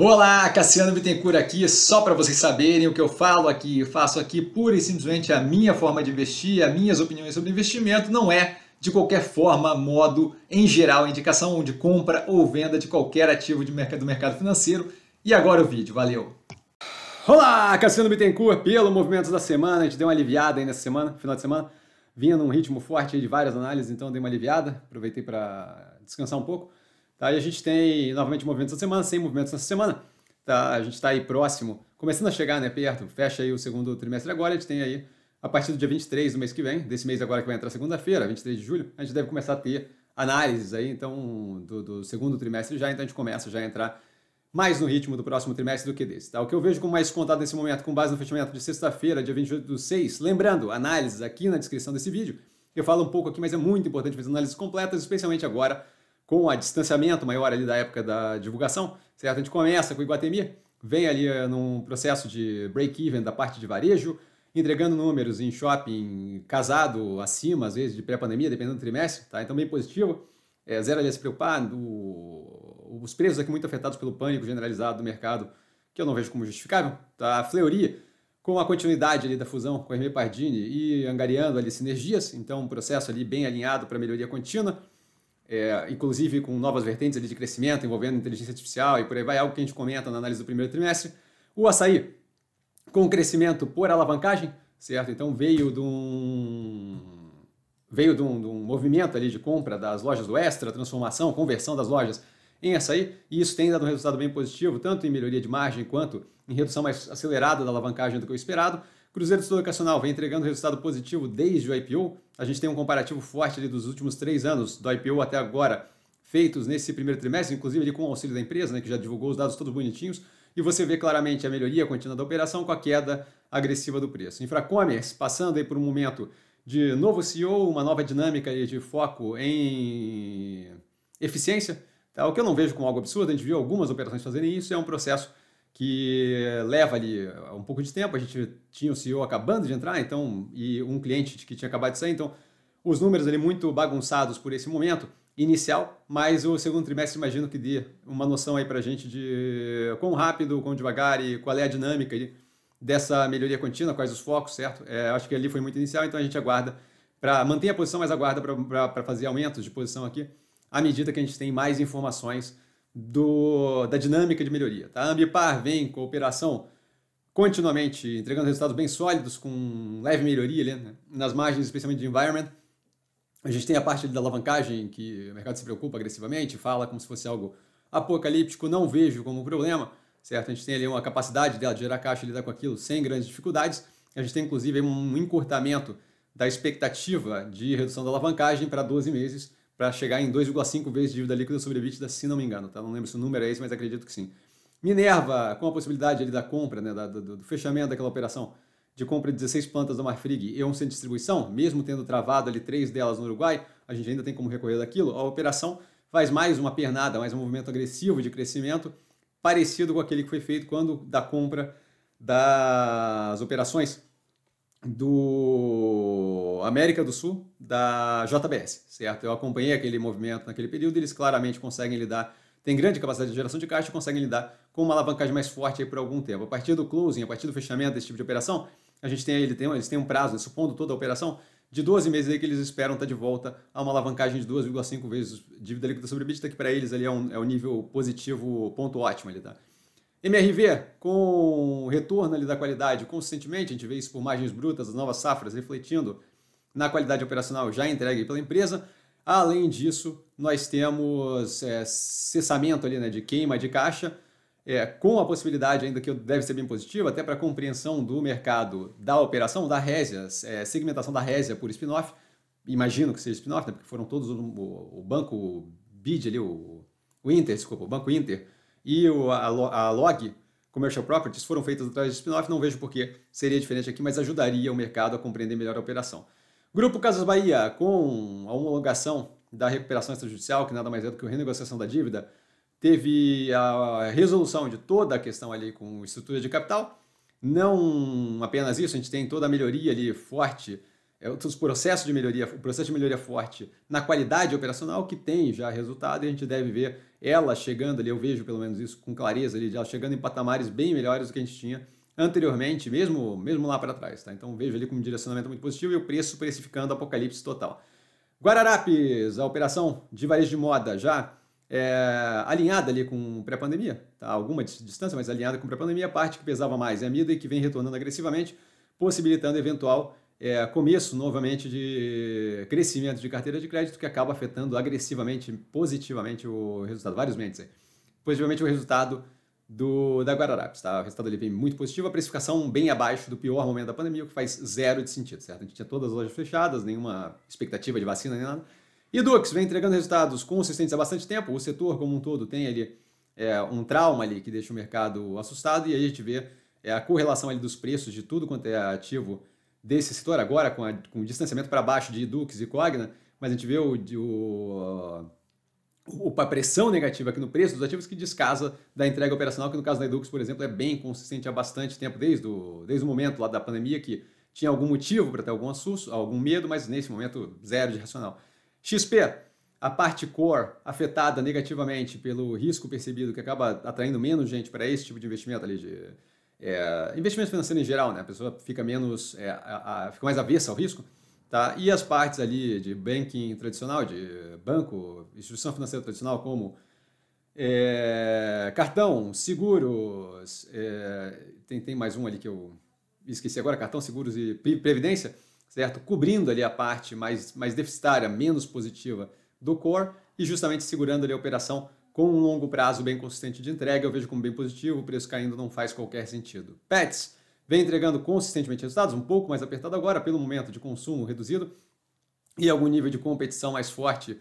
Olá, Cassiano Bittencourt aqui, só para vocês saberem o que eu falo aqui, eu faço aqui pura e simplesmente a minha forma de investir, as minhas opiniões sobre investimento, não é de qualquer forma, modo, em geral, indicação de compra ou venda de qualquer ativo de mercado, do mercado financeiro. E agora o vídeo, valeu! Olá, Cassiano Bittencourt, pelo Movimento da Semana, a gente deu uma aliviada aí nessa semana, final de semana, vinha num ritmo forte de várias análises, então dei uma aliviada, aproveitei para descansar um pouco. Tá? E a gente tem novamente movimentos essa semana, sem movimentos essa semana. Tá? A gente está aí próximo, começando a chegar né, perto, fecha aí o segundo trimestre agora, a gente tem aí a partir do dia 23 do mês que vem, desse mês agora que vai entrar segunda-feira, 23 de julho, a gente deve começar a ter análises aí, então, do, do, segundo trimestre já, então a gente começa já a entrar mais no ritmo do próximo trimestre do que desse, tá? O que eu vejo como mais contado nesse momento, com base no fechamento de sexta-feira, dia 28 do 6, lembrando, análises aqui na descrição desse vídeo, eu falo um pouco aqui, mas é muito importante fazer análises completas, especialmente agora, com a distanciamento maior ali da época da divulgação, certo? A gente começa com o Iguatemi, vem ali eh, num processo de break-even da parte de varejo, entregando números em shopping casado, acima, às vezes, de pré-pandemia, dependendo do trimestre, tá? Então, bem positivo. É, zero ali a se preocupar, do... os preços aqui muito afetados pelo pânico generalizado do mercado, que eu não vejo como justificável, tá? A Fleury, com a continuidade ali da fusão com a Hermé Pardini e angariando ali sinergias, então um processo ali bem alinhado para melhoria contínua é, inclusive com novas vertentes de crescimento envolvendo inteligência artificial e por aí vai, algo que a gente comenta na análise do primeiro trimestre. O açaí, com crescimento por alavancagem, certo? Então veio de um veio de um, de um, movimento ali de compra das lojas do Extra, transformação, conversão das lojas em açaí, e isso tem dado um resultado bem positivo, tanto em melhoria de margem quanto em redução mais acelerada da alavancagem do que o esperado. Cruzeiro Educacional vem entregando resultado positivo desde o IPO. A gente tem um comparativo forte ali dos últimos três anos, do IPO até agora, feitos nesse primeiro trimestre, inclusive ali com o auxílio da empresa, né, que já divulgou os dados todos bonitinhos. E você vê claramente a melhoria contínua da operação com a queda agressiva do preço. Infracommerce passando aí por um momento de novo CEO, uma nova dinâmica de foco em eficiência, tá? o que eu não vejo como algo absurdo, a gente viu algumas operações fazerem isso, é um processo que leva ali um pouco de tempo. A gente tinha o CEO acabando de entrar, então, e um cliente que tinha acabado de sair, então, os números ali muito bagunçados por esse momento inicial, mas o segundo trimestre imagino que dê uma noção aí para a gente de quão rápido, quão devagar e qual é a dinâmica dessa melhoria contínua, quais os focos, certo? É, acho que ali foi muito inicial, então a gente aguarda para manter a posição, mas aguarda para fazer aumentos de posição aqui à medida que a gente tem mais informações do, da dinâmica de melhoria. Tá? A Ambipar vem operação continuamente entregando resultados bem sólidos, com leve melhoria né? nas margens, especialmente de environment. A gente tem a parte da alavancagem, que o mercado se preocupa agressivamente, fala como se fosse algo apocalíptico, não vejo como um problema, certo? A gente tem ali uma capacidade dela de gerar caixa e lidar com aquilo sem grandes dificuldades. A gente tem, inclusive, um encurtamento da expectativa de redução da alavancagem para 12 meses, para chegar em 2,5 vezes dívida líquida sobre EBITDA, se não me engano, tá? Não lembro se o número é esse, mas acredito que sim. Minerva, com a possibilidade ali da compra, né, da, do, do, fechamento daquela operação de compra de 16 plantas da Marfrig e é um de distribuição, mesmo tendo travado ali três delas no Uruguai, a gente ainda tem como recorrer daquilo, a operação faz mais uma pernada, mais um movimento agressivo de crescimento, parecido com aquele que foi feito quando da compra das operações do América do Sul, da JBS, certo? Eu acompanhei aquele movimento naquele período, eles claramente conseguem lidar, tem grande capacidade de geração de caixa, conseguem lidar com uma alavancagem mais forte por algum tempo. A partir do closing, a partir do fechamento desse tipo de operação, a gente tem, ele tem, eles têm um prazo, supondo toda a operação, de 12 meses aí que eles esperam estar de volta a uma alavancagem de 2,5 vezes dívida líquida sobre EBITDA, que para eles ali é um, é um nível positivo, ponto ótimo ali, tá? MRV com retorno ali da qualidade consistentemente, a gente vê isso por margens brutas, as novas safras refletindo na qualidade operacional já entregue pela empresa. Além disso, nós temos é, cessamento ali, né, de queima de caixa, é, com a possibilidade ainda que deve ser bem positiva, até para a compreensão do mercado da operação da Résia, é, segmentação da Résia por spin-off, imagino que seja spin-off, né, porque foram todos o, o, banco BID ali, o, o Inter, desculpa, o banco Inter, e o, a, a Log Commercial Properties foram feitas atrás de spin-off, não vejo por que seria diferente aqui, mas ajudaria o mercado a compreender melhor a operação. Grupo Casas Bahia, com a homologação da recuperação extrajudicial, que nada mais é do que a renegociação da dívida, teve a resolução de toda a questão ali com estrutura de capital. Não apenas isso, a gente tem toda a melhoria ali forte é os processos de melhoria, o processo de melhoria forte na qualidade operacional que tem já resultado e a gente deve ver ela chegando ali, eu vejo pelo menos isso com clareza ali, já chegando em patamares bem melhores do que a gente tinha anteriormente, mesmo, mesmo lá para trás, tá? Então vejo ali como um direcionamento muito positivo e o preço precificando apocalipse total. Guararapes, a operação de varejo de moda já é, alinhada ali com pré-pandemia, tá? alguma distância, mas alinhada com pré-pandemia, a parte que pesava mais é a Mida e que vem retornando agressivamente, possibilitando eventual é, começo novamente de crescimento de carteira de crédito que acaba afetando agressivamente, positivamente o resultado, vários meses aí, positivamente o resultado do, da Guararapes, tá? O resultado ali vem muito positivo, a precificação bem abaixo do pior momento da pandemia, o que faz zero de sentido, certo? A gente tinha todas as lojas fechadas, nenhuma expectativa de vacina nem nada. E Dux vem entregando resultados consistentes há bastante tempo, o setor como um todo tem ali é, um trauma ali que deixa o mercado assustado e aí a gente vê é, a correlação ali dos preços de tudo quanto é ativo desse setor agora, com, a, com o distanciamento para baixo de Dukes e Cogna, mas a gente vê o, o, o, a pressão negativa aqui no preço dos ativos que descasa da entrega operacional, que no caso da Edux, por exemplo, é bem consistente há bastante tempo, desde o, desde o momento lá da pandemia, que tinha algum motivo para ter algum assusto, algum medo, mas nesse momento zero de racional. XP, a parte core afetada negativamente pelo risco percebido, que acaba atraindo menos gente para esse tipo de investimento ali de é, investimento financeiro em geral, né? A pessoa fica menos, é, a, a, fica mais avessa ao risco, tá? E as partes ali de banking tradicional, de banco, instituição financeira tradicional, como é, cartão, seguros, é, tem, tem mais um ali que eu esqueci agora, cartão, seguros e previdência, certo? Cobrindo ali a parte mais, mais deficitária, menos positiva do core e justamente segurando ali a operação com um longo prazo bem consistente de entrega, eu vejo como bem positivo, o preço caindo não faz qualquer sentido. Pets vem entregando consistentemente resultados, um pouco mais apertado agora pelo momento de consumo reduzido e algum nível de competição mais forte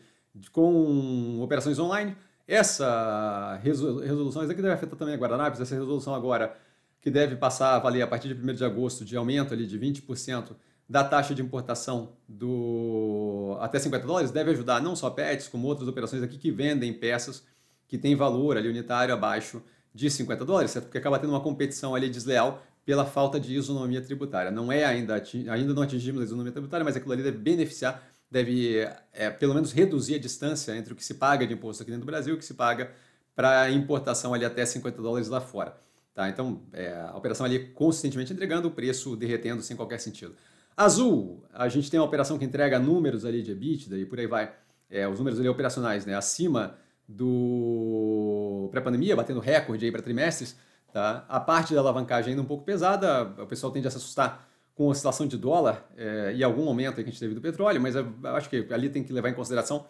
com operações online. Essa resolução, isso aqui deve afetar também a Guararapes, essa resolução agora que deve passar a valer a partir de 1 de agosto de aumento ali de 20% da taxa de importação do até 50 dólares deve ajudar não só pets, como outras operações aqui que vendem peças que tem valor ali unitário abaixo de 50 dólares, certo? Porque acaba tendo uma competição ali desleal pela falta de isonomia tributária. Não é ainda, ainda não atingimos a isonomia tributária, mas aquilo ali deve beneficiar, deve é, pelo menos reduzir a distância entre o que se paga de imposto aqui dentro do Brasil e o que se paga para importação ali até 50 dólares lá fora. Tá? Então, é, a operação ali consistentemente entregando, o preço derretendo sem qualquer sentido. Azul, a gente tem uma operação que entrega números ali de EBITDA e por aí vai. É, os números ali operacionais, né? Acima do pré-pandemia, batendo recorde aí para trimestres, tá? A parte da alavancagem ainda um pouco pesada, o pessoal tende a se assustar com oscilação de dólar é, e algum aumento que a gente teve do petróleo, mas eu acho que ali tem que levar em consideração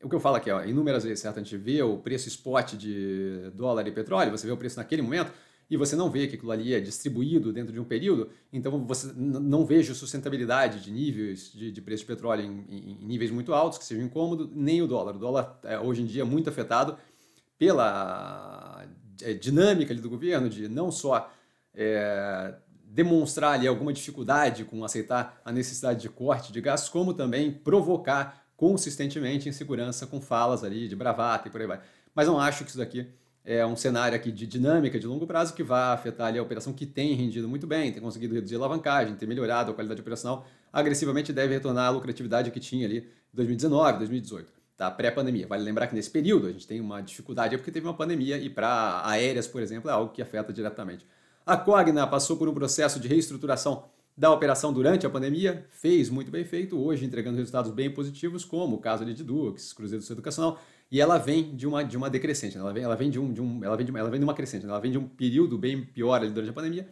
o que eu falo aqui, ó, inúmeras vezes, certo? A gente vê o preço spot de dólar e petróleo, você vê o preço naquele momento, e você não vê que aquilo ali é distribuído dentro de um período, então você não veja sustentabilidade de níveis de, de preço de petróleo em, em, em, níveis muito altos, que seja incômodo, nem o dólar. O dólar é, hoje em dia é muito afetado pela é, dinâmica do governo de não só é, demonstrar ali alguma dificuldade com aceitar a necessidade de corte de gás como também provocar consistentemente insegurança com falas ali de bravata e por aí vai. Mas não acho que isso daqui é, um cenário aqui de dinâmica de longo prazo que vai afetar ali a operação que tem rendido muito bem, tem conseguido reduzir a alavancagem, tem melhorado a qualidade operacional, agressivamente deve retornar à lucratividade que tinha ali em 2019, 2018, tá? pré-pandemia. Vale lembrar que nesse período a gente tem uma dificuldade é porque teve uma pandemia e para aéreas, por exemplo, é algo que afeta diretamente. A Cogna passou por um processo de reestruturação da operação durante a pandemia, fez muito bem feito, hoje entregando resultados bem positivos, como o caso ali de Dux, Cruzeiro do Sul Educacional, e ela vem de uma, de uma decrescente, né? ela vem, ela vem de um, de um ela vem de uma, ela vem de uma crescente, né? ela vem de um período bem pior ali durante a pandemia.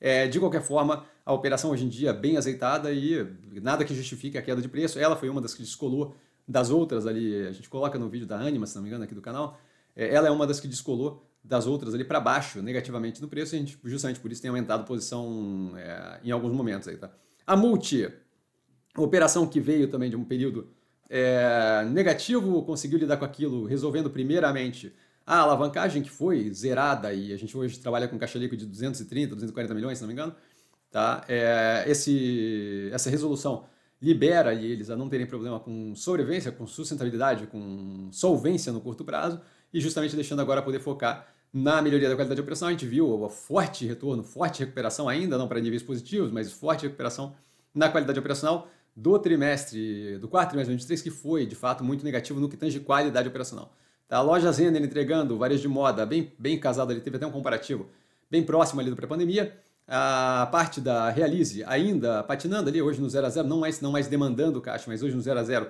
É, de qualquer forma, a operação hoje em dia é bem azeitada e nada que justifique a queda de preço. Ela foi uma das que descolou das outras ali. A gente coloca no vídeo da Anima, se não me engano, aqui do canal. É, ela é uma das que descolou das outras ali para baixo negativamente no preço. E a gente, justamente por isso, tem aumentado posição é, em alguns momentos aí, tá? A Multi, operação que veio também de um período é, negativo conseguiu lidar com aquilo resolvendo primeiramente a alavancagem que foi zerada e a gente hoje trabalha com caixa líquido de 230, 240 milhões, se não me engano, tá? É, esse, essa resolução libera eles a não terem problema com sobrevivência, com sustentabilidade, com solvência no curto prazo e justamente deixando agora poder focar na melhoria da qualidade operacional. A gente viu o forte retorno, forte recuperação ainda, não para níveis positivos, mas forte recuperação na qualidade operacional, do trimestre, do quarto trimestre de 2023, que foi, de fato, muito negativo no que tange qualidade operacional. Tá? A loja Zenda entregando, varejo de moda, bem, bem casado ali, teve até um comparativo bem próximo ali do pré-pandemia. A parte da Realize ainda patinando ali, hoje no 0 a 0 não mais, não mais demandando caixa, mas hoje no 0 a 0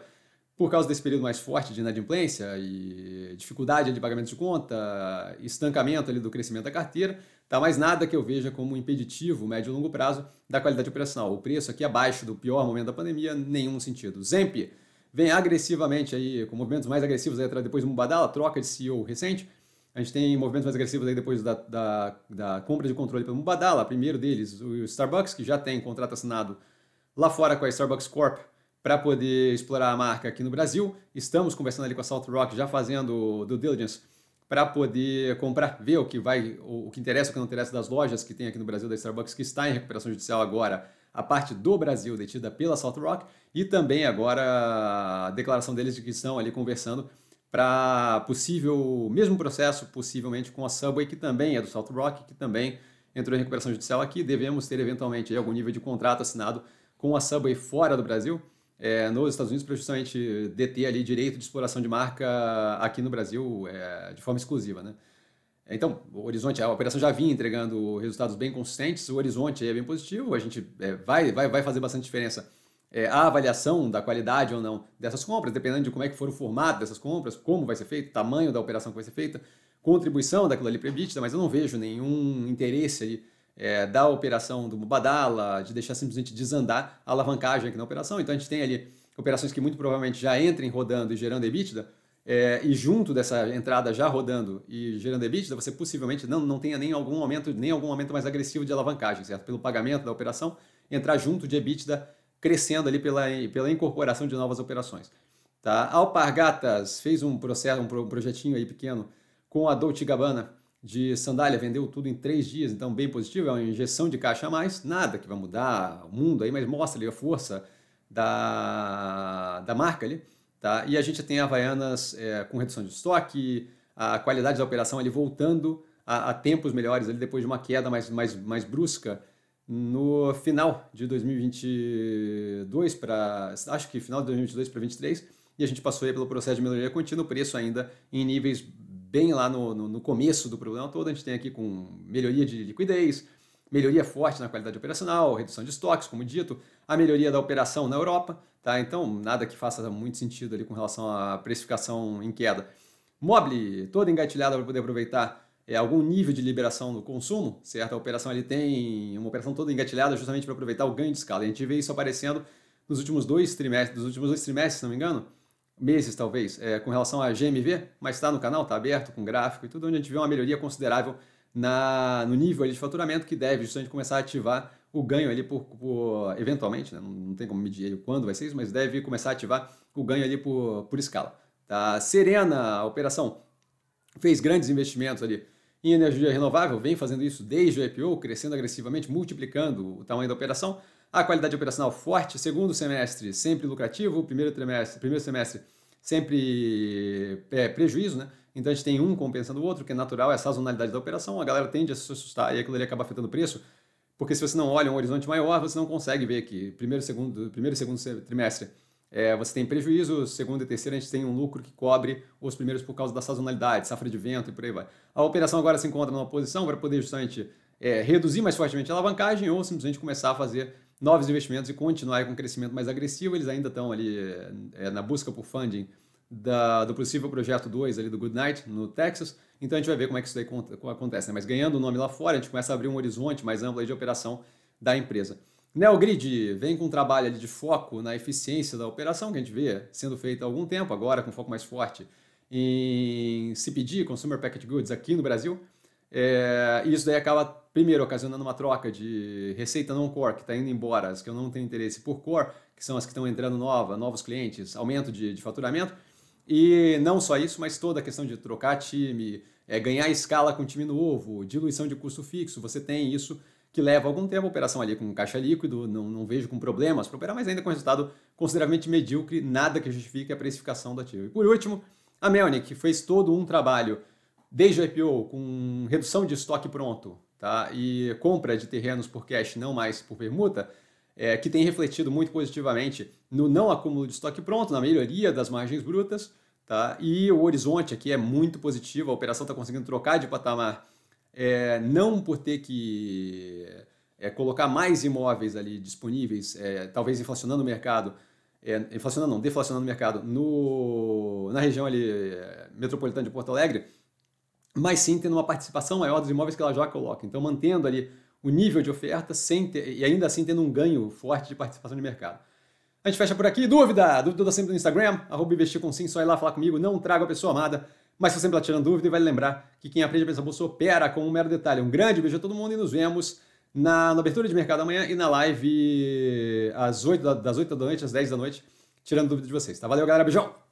por causa desse período mais forte de inadimplência e dificuldade de pagamento de conta, estancamento ali do crescimento da carteira, tá? mais nada que eu veja como impeditivo médio e longo prazo da qualidade operacional. O preço aqui abaixo do pior momento da pandemia, nenhum sentido. Zemp vem agressivamente aí, com movimentos mais agressivos aí depois do Mubadala, troca de CEO recente, a gente tem movimentos mais agressivos aí depois da, da, da compra de controle pelo Mubadala, primeiro deles, o Starbucks, que já tem contrato assinado lá fora com a Starbucks Corp para poder explorar a marca aqui no Brasil. Estamos conversando ali com a Salt Rock, já fazendo do diligence para poder comprar, ver o que vai, o que interessa, o que não interessa das lojas que tem aqui no Brasil da Starbucks que está em recuperação judicial agora, a parte do Brasil detida pela Salt Rock e também agora a declaração deles de que estão ali conversando para possível mesmo processo, possivelmente com a Subway que também é do Salt Rock, que também entrou em recuperação judicial aqui, devemos ter eventualmente algum nível de contrato assinado com a Subway fora do Brasil é, nos Estados Unidos para justamente deter ali direito de exploração de marca aqui no Brasil é, de forma exclusiva, né? Então, o Horizonte, a operação já vinha entregando resultados bem consistentes, o Horizonte é bem positivo, a gente é, vai, vai, vai fazer bastante diferença é, a avaliação da qualidade ou não dessas compras, dependendo de como é que for o formato dessas compras, como vai ser feito, tamanho da operação que vai ser feita, contribuição daquilo ali para mas eu não vejo nenhum interesse ali é, da operação do Mubadala, de deixar simplesmente desandar a alavancagem aqui na operação. Então a gente tem ali operações que muito provavelmente já entrem rodando e gerando EBITDA, é, e junto dessa entrada já rodando e gerando EBITDA, você possivelmente não, não tenha nem algum aumento, nem algum aumento mais agressivo de alavancagem, certo? Pelo pagamento da operação, entrar junto de EBITDA crescendo ali pela, pela incorporação de novas operações. Tá? A Alpargatas fez um processo, um projetinho aí pequeno com a Dolce Gabbana, de sandália, vendeu tudo em três dias, então bem positivo, é uma injeção de caixa a mais, nada que vai mudar o mundo aí, mas mostra ali a força da, da marca ali, tá? E a gente tem a Havaianas é, com redução de estoque, a qualidade da operação ali voltando a, a, tempos melhores ali depois de uma queda mais, mais, mais brusca no final de 2022 para acho que final de 2022 para 2023 e a gente passou aí pelo processo de melhoria contínua, o preço ainda em níveis bem lá no, no, no, começo do problema todo, a gente tem aqui com melhoria de liquidez, melhoria forte na qualidade operacional, redução de estoques, como dito, a melhoria da operação na Europa, tá? Então, nada que faça muito sentido ali com relação à precificação em queda. Mobile, toda engatilhada para poder aproveitar é, algum nível de liberação do consumo, certo? A operação ali tem uma operação toda engatilhada justamente para aproveitar o ganho de escala. A gente vê isso aparecendo nos últimos dois trimestres, nos últimos dois trimestres, se não me engano, meses talvez, é, com relação à GMV, mas está no canal, está aberto, com gráfico e tudo, onde a gente vê uma melhoria considerável na, no nível de faturamento que deve justamente começar a ativar o ganho ali por, por eventualmente, né? não, não, tem como medir quando vai ser isso, mas deve começar a ativar o ganho ali por, por escala. Tá? Serena, a operação, fez grandes investimentos ali em energia renovável, vem fazendo isso desde o IPO, crescendo agressivamente, multiplicando o tamanho da operação. A qualidade operacional forte, segundo semestre sempre lucrativo, primeiro, trimestre, primeiro semestre sempre é, prejuízo, né? Então a gente tem um compensando o outro, que é natural, é a sazonalidade da operação, a galera tende a se assustar e aquilo ali acaba afetando o preço, porque se você não olha um horizonte maior, você não consegue ver que primeiro, segundo, primeiro e segundo trimestre é, você tem prejuízo, segundo e terceiro a gente tem um lucro que cobre os primeiros por causa da sazonalidade, safra de vento e por aí vai. A operação agora se encontra numa posição para poder justamente é, reduzir mais fortemente a alavancagem ou simplesmente começar a fazer novos investimentos e continuar com um crescimento mais agressivo. Eles ainda estão ali é, na busca por funding da, do possível projeto 2 ali do Goodnight, no Texas. Então a gente vai ver como é que isso daí acontece. Né? Mas ganhando o nome lá fora, a gente começa a abrir um horizonte mais amplo de operação da empresa. Neogrid vem com um trabalho ali de foco na eficiência da operação, que a gente vê sendo feito há algum tempo, agora com foco mais forte em pedir Consumer Packaged Goods, aqui no Brasil. É, isso daí acaba, primeiro, ocasionando uma troca de receita não core que está indo embora, as que eu não tenho interesse, por core, que são as que estão entrando nova, novos clientes, aumento de, de faturamento. E não só isso, mas toda a questão de trocar time, é, ganhar escala com time novo, diluição de custo fixo, você tem isso que leva algum tempo a operação ali com caixa líquido, não, não vejo com problemas para operar, mas ainda com resultado consideravelmente medíocre, nada que justifique a precificação do ativo. E por último, a que fez todo um trabalho desde o IPO com redução de estoque pronto tá? e compra de terrenos por cash, não mais por permuta, é, que tem refletido muito positivamente no não acúmulo de estoque pronto, na melhoria das margens brutas, tá? e o horizonte aqui é muito positivo, a operação está conseguindo trocar de patamar, é, não por ter que é, colocar mais imóveis ali disponíveis, é, talvez inflacionando o mercado, é, inflacionando não, deflacionando o mercado, no, na região ali metropolitana de Porto Alegre, mas sim tendo uma participação maior dos imóveis que ela já coloca. Então, mantendo ali o nível de oferta sem ter, e ainda assim tendo um ganho forte de participação de mercado. A gente fecha por aqui. Dúvida? Dúvida toda sempre no Instagram, arroba investir com sim, só ir lá falar comigo, não trago a pessoa amada. Mas você sempre está tirando dúvida e lembrar que quem aprende a pensar bolsa opera com um mero detalhe. Um grande beijo a todo mundo e nos vemos na, na abertura de mercado amanhã e na live às 8 das 8 da noite às 10 da noite, tirando dúvida de vocês. Tá? Valeu, galera. Beijão!